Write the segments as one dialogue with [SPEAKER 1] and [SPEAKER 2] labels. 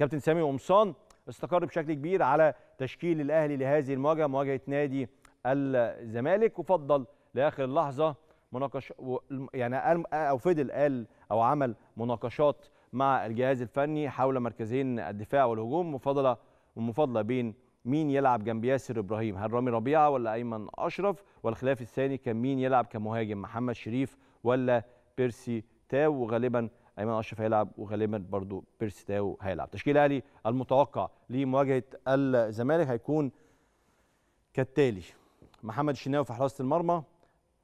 [SPEAKER 1] كابتن سامي قمصان استقر بشكل كبير على تشكيل الاهلي لهذه المواجهه مواجهه نادي الزمالك وفضل لاخر اللحظه مناقشه يعني قال او فضل قال او عمل مناقشات مع الجهاز الفني حول مركزين الدفاع والهجوم مفاضله ومفاضله بين مين يلعب جنب ياسر ابراهيم هل رامي ربيعه ولا ايمن اشرف والخلاف الثاني كان مين يلعب كمهاجم محمد شريف ولا بيرسي تاو وغالبا ايمن اشرف هيلعب وغالبا برضو بيرسي تاو هيلعب تشكيل الاهلي المتوقع لمواجهه الزمالك هيكون كالتالي محمد الشناوي في حراسه المرمى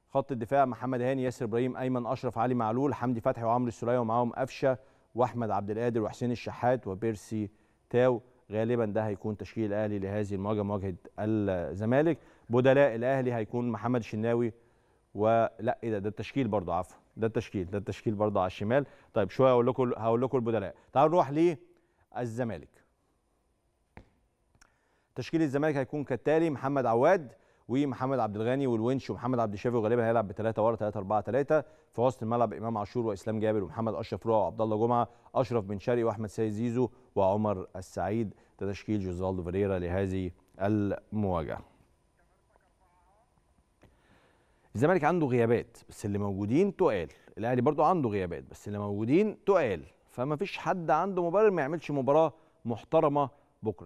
[SPEAKER 1] خط الدفاع محمد هاني ياسر ابراهيم ايمن اشرف علي معلول حمدي فتحي وعمرو السليه ومعاهم قفشه واحمد عبد القادر وحسين الشحات وبيرسي تاو غالبا ده هيكون تشكيل الاهلي لهذه المواجهه مواجهه الزمالك بدلاء الاهلي هيكون محمد الشناوي ولا ايه ده ده التشكيل برضه عفوا ده التشكيل ده التشكيل برضه على الشمال طيب شويه هقول لكم هقول لكم البدلاء تعالوا نروح للزمالك تشكيل الزمالك هيكون كالتالي محمد عواد ومحمد عبد الغني والونش ومحمد عبد الشافي وغالبا هيلعب بثلاثه ورا 3 4 3 في وسط الملعب امام عاشور واسلام جابر ومحمد اشرف روعه وعبد الله جمعه اشرف بن شرقي واحمد سيد زيزو وعمر السعيد ده تشكيل جوزالدو فيريرا لهذه المواجهه الزمالك عنده غيابات بس اللي موجودين تقال الاهلي برضو عنده غيابات بس اللي موجودين تقال فما فيش حد عنده مبرر ما يعملش مباراه محترمه بكره